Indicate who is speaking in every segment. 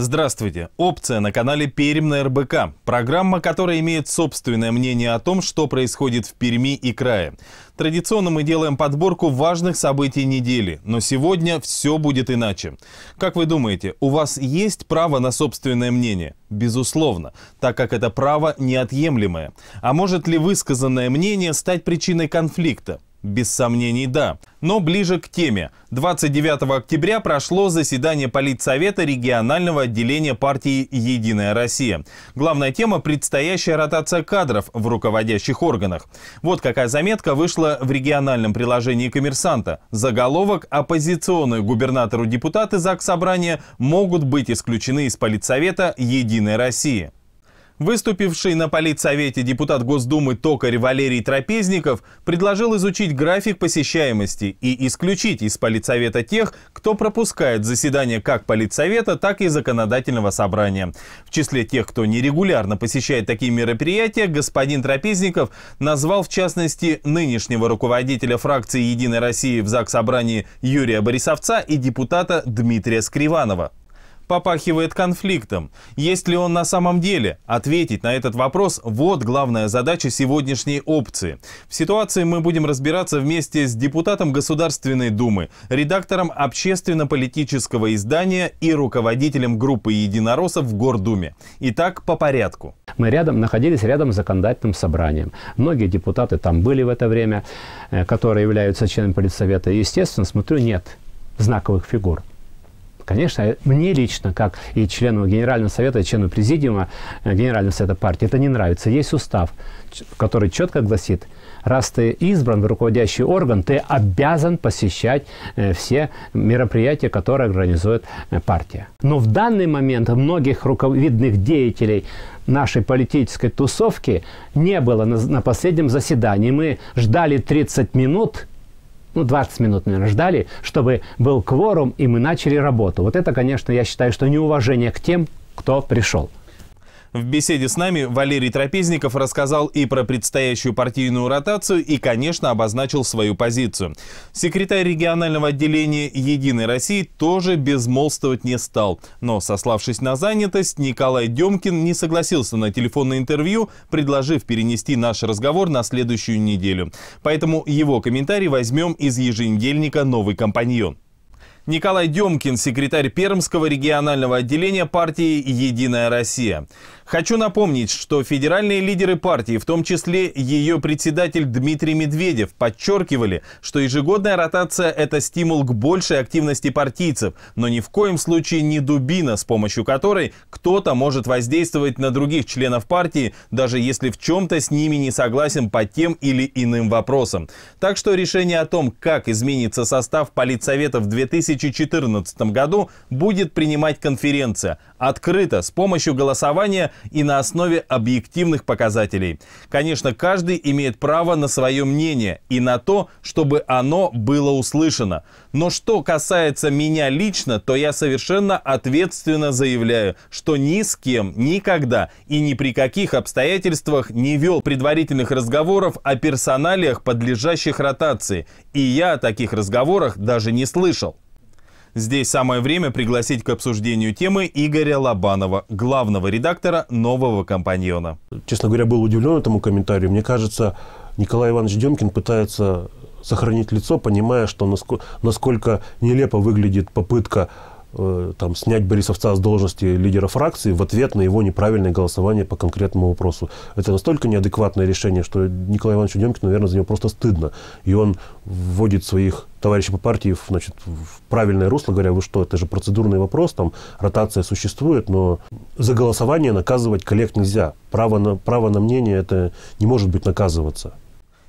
Speaker 1: Здравствуйте. Опция на канале Пермь на РБК. Программа, которая имеет собственное мнение о том, что происходит в Перми и крае. Традиционно мы делаем подборку важных событий недели, но сегодня все будет иначе. Как вы думаете, у вас есть право на собственное мнение? Безусловно, так как это право неотъемлемое. А может ли высказанное мнение стать причиной конфликта? Без сомнений, да. Но ближе к теме. 29 октября прошло заседание Политсовета регионального отделения партии «Единая Россия». Главная тема – предстоящая ротация кадров в руководящих органах. Вот какая заметка вышла в региональном приложении «Коммерсанта». Заголовок «Оппозиционные губернатору депутаты ЗАГС Собрания могут быть исключены из Политсовета «Единой России». Выступивший на политсовете депутат Госдумы Токарь Валерий Трапезников предложил изучить график посещаемости и исключить из политсовета тех, кто пропускает заседания как политсовета, так и законодательного собрания. В числе тех, кто нерегулярно посещает такие мероприятия, господин Трапезников назвал в частности нынешнего руководителя фракции «Единой России» в ЗАГС собрании Юрия Борисовца и депутата Дмитрия Скриванова попахивает конфликтом? Есть ли он на самом деле? Ответить на этот вопрос – вот главная задача сегодняшней опции. В ситуации мы будем разбираться вместе с депутатом Государственной Думы, редактором общественно-политического издания и руководителем группы единороссов в Гордуме. Итак, по порядку.
Speaker 2: Мы рядом находились рядом с законодательным собранием. Многие депутаты там были в это время, э, которые являются членами политсовета. естественно, смотрю, нет знаковых фигур. Конечно, мне лично, как и члену Генерального Совета, и члену Президиума э, Генерального Совета партии, это не нравится. Есть устав, который четко гласит, раз ты избран в руководящий орган, ты обязан посещать э, все мероприятия, которые организует э, партия. Но в данный момент многих руководных деятелей нашей политической тусовки не было на, на последнем заседании. Мы ждали 30 минут – ну, 20 минут, наверное, ждали, чтобы был кворум, и мы начали работу. Вот это, конечно, я считаю, что неуважение к тем, кто пришел.
Speaker 1: В беседе с нами Валерий Трапезников рассказал и про предстоящую партийную ротацию и, конечно, обозначил свою позицию. Секретарь регионального отделения «Единой России» тоже безмолвствовать не стал. Но, сославшись на занятость, Николай Демкин не согласился на телефонное интервью, предложив перенести наш разговор на следующую неделю. Поэтому его комментарий возьмем из еженедельника «Новый компаньон». Николай Демкин, секретарь Пермского регионального отделения партии «Единая Россия». Хочу напомнить, что федеральные лидеры партии, в том числе ее председатель Дмитрий Медведев, подчеркивали, что ежегодная ротация – это стимул к большей активности партийцев, но ни в коем случае не дубина, с помощью которой кто-то может воздействовать на других членов партии, даже если в чем-то с ними не согласен по тем или иным вопросам. Так что решение о том, как изменится состав политсовета в 2000 2014 году будет принимать конференция открыто, с помощью голосования и на основе объективных показателей. Конечно, каждый имеет право на свое мнение и на то, чтобы оно было услышано. Но что касается меня лично, то я совершенно ответственно заявляю, что ни с кем никогда и ни при каких обстоятельствах не вел предварительных разговоров о персоналиях, подлежащих ротации. И я о таких разговорах даже не слышал. Здесь самое время пригласить к обсуждению темы Игоря Лобанова, главного редактора «Нового компаньона».
Speaker 3: Честно говоря, был удивлен этому комментарию. Мне кажется, Николай Иванович Демкин пытается сохранить лицо, понимая, что насколько, насколько нелепо выглядит попытка Э, там, снять Борисовца с должности лидера фракции в ответ на его неправильное голосование по конкретному вопросу. Это настолько неадекватное решение, что Николай Иванович Демкин, наверное, за него просто стыдно. И он вводит своих товарищей по партии в значит, в правильное русло, говоря, вы что, это же процедурный вопрос, там ротация существует, но за голосование наказывать коллег нельзя. Право на, право на мнение это не может быть наказываться.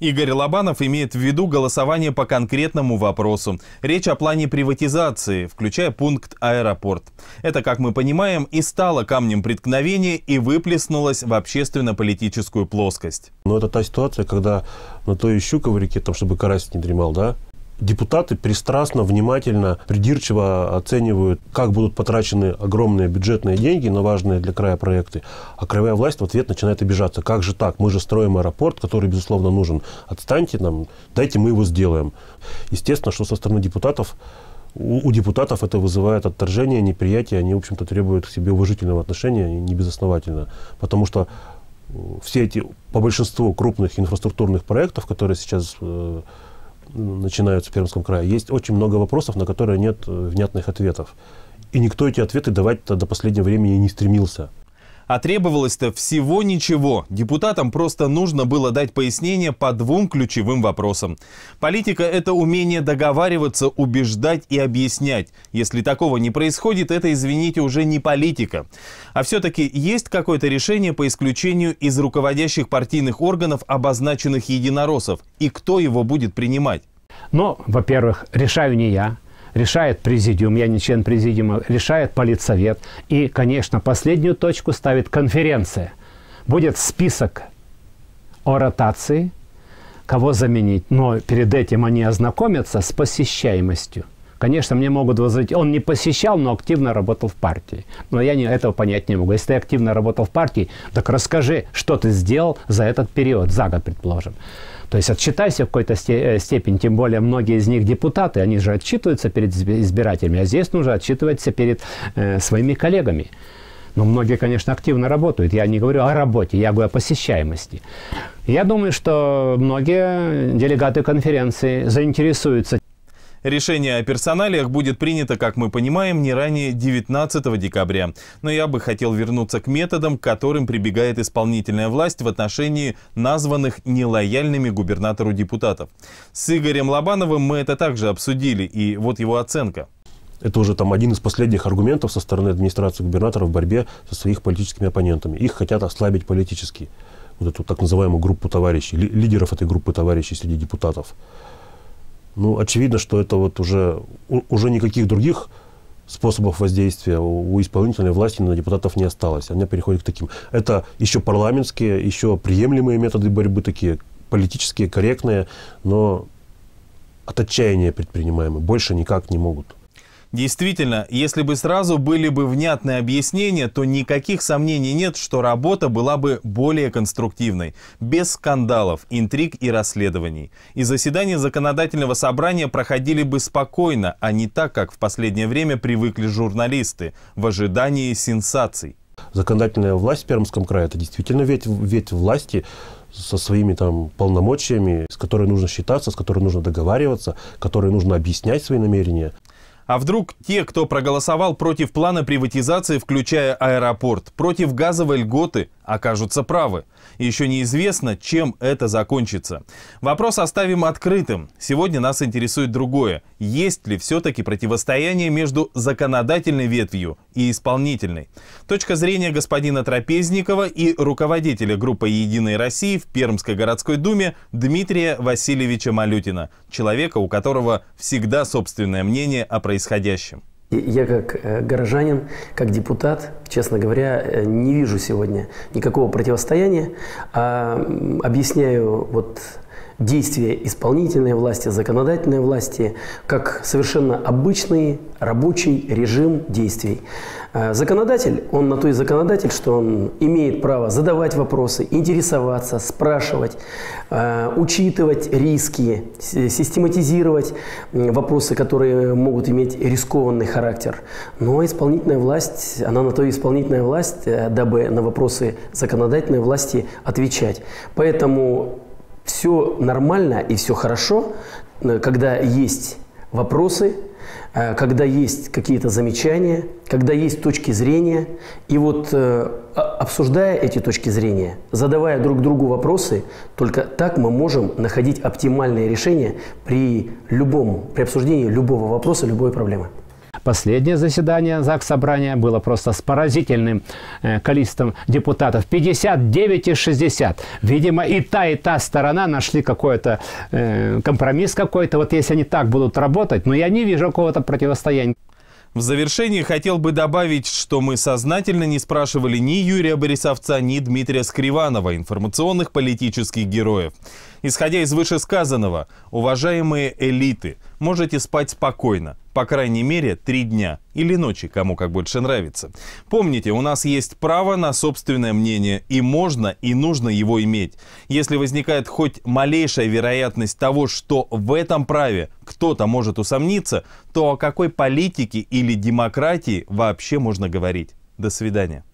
Speaker 1: Игорь Лобанов имеет в виду голосование по конкретному вопросу. Речь о плане приватизации, включая пункт «Аэропорт». Это, как мы понимаем, и стало камнем преткновения и выплеснулось в общественно-политическую плоскость.
Speaker 3: Но ну, это та ситуация, когда на той в реке, там, чтобы карась не дремал, да, депутаты пристрастно, внимательно, придирчиво оценивают, как будут потрачены огромные бюджетные деньги на важные для края проекты, а краевая власть в ответ начинает обижаться. Как же так? Мы же строим аэропорт, который, безусловно, нужен. Отстаньте нам, дайте мы его сделаем. Естественно, что со стороны депутатов у, депутатов это вызывает отторжение, неприятие. Они, в общем-то, требуют к себе уважительного отношения, не безосновательно. Потому что э, все эти, по большинству крупных инфраструктурных проектов, которые сейчас э, начинаются в Пермском крае, есть очень много вопросов, на которые нет э, внятных ответов. И никто эти ответы давать до последнего времени не стремился.
Speaker 1: А требовалось-то всего ничего. Депутатам просто нужно было дать пояснение по двум ключевым вопросам. Политика – это умение договариваться, убеждать и объяснять. Если такого не происходит, это, извините, уже не политика. А все-таки есть какое-то решение по исключению из руководящих партийных органов обозначенных единороссов? И кто его будет принимать? Ну,
Speaker 2: во-первых, решаю не я – решает президиум, я не член президиума, решает политсовет. И, конечно, последнюю точку ставит конференция. Будет список о ротации, кого заменить, но перед этим они ознакомятся с посещаемостью. Конечно, мне могут возразить, он не посещал, но активно работал в партии. Но я не, этого понять не могу. Если ты активно работал в партии, так расскажи, что ты сделал за этот период, за год, предположим. То есть отчитайся в какой-то э, степени, тем более многие из них депутаты, они же отчитываются перед избирателями, а здесь нужно отчитываться перед э, своими коллегами. Но многие, конечно, активно работают. Я не говорю о работе, я говорю о посещаемости. Я думаю, что многие делегаты конференции заинтересуются
Speaker 1: Решение о персоналиях будет принято, как мы понимаем, не ранее 19 декабря. Но я бы хотел вернуться к методам, к которым прибегает исполнительная власть в отношении названных нелояльными губернатору депутатов. С Игорем Лобановым мы это также обсудили, и вот его оценка.
Speaker 3: Это уже там один из последних аргументов со стороны администрации губернатора в борьбе со своих политическими оппонентами. Их хотят ослабить политически. Вот эту так называемую группу товарищей, лидеров этой группы товарищей среди депутатов. Ну, очевидно, что это вот уже, уже никаких других способов воздействия у исполнительной власти на депутатов не осталось. Они переходят к таким. Это еще парламентские, еще приемлемые методы борьбы такие, политические, корректные, но от отчаяния предпринимаемые больше никак не могут.
Speaker 1: Действительно, если бы сразу были бы внятные объяснения, то никаких сомнений нет, что работа была бы более конструктивной, без скандалов, интриг и расследований. И заседания законодательного собрания проходили бы спокойно, а не так, как в последнее время привыкли журналисты, в ожидании сенсаций.
Speaker 3: Законодательная власть в Пермском крае – это действительно ведь, ведь власти, со своими там полномочиями, с которой нужно считаться, с которой нужно договариваться, которой нужно объяснять свои намерения.
Speaker 1: А вдруг те, кто проголосовал против плана приватизации, включая аэропорт, против газовой льготы, окажутся правы? Еще неизвестно, чем это закончится. Вопрос оставим открытым. Сегодня нас интересует другое. Есть ли все-таки противостояние между законодательной ветвью и исполнительной. Точка зрения господина Трапезникова и руководителя группы «Единой России» в Пермской городской думе Дмитрия Васильевича Малютина, человека, у которого всегда собственное мнение о происходящем.
Speaker 4: Я как э, горожанин, как депутат, честно говоря, э, не вижу сегодня никакого противостояния, а объясняю вот действия исполнительной власти, законодательной власти, как совершенно обычный рабочий режим действий. Э, законодатель, он на то и законодатель, что он имеет право задавать вопросы, интересоваться, спрашивать, э, учитывать риски, систематизировать вопросы, которые могут иметь рискованный характер. Но исполнительная власть, она на то и исполнительная власть, э, дабы на вопросы законодательной власти отвечать. Поэтому все нормально и все хорошо, э, когда есть вопросы, э, когда есть какие-то замечания, когда есть точки зрения. И вот э, а, обсуждая эти точки зрения, задавая друг другу вопросы, только так мы можем находить оптимальные решения при любом, при обсуждении любого вопроса, любой проблемы. Последнее заседание ЗАГС Собрания было просто
Speaker 2: с поразительным э, количеством депутатов. 59 из 60. Видимо, и та, и та сторона нашли какой-то э, компромисс какой-то. Вот если они так будут работать, но я не вижу какого-то противостояния.
Speaker 1: В завершении хотел бы добавить, что мы сознательно не спрашивали ни Юрия Борисовца, ни Дмитрия Скриванова, информационных политических героев. Исходя из вышесказанного, уважаемые элиты – можете спать спокойно. По крайней мере, три дня. Или ночи, кому как больше нравится. Помните, у нас есть право на собственное мнение, и можно и нужно его иметь. Если возникает хоть малейшая вероятность того, что в этом праве кто-то может усомниться, то о какой политике или демократии вообще можно говорить? До свидания.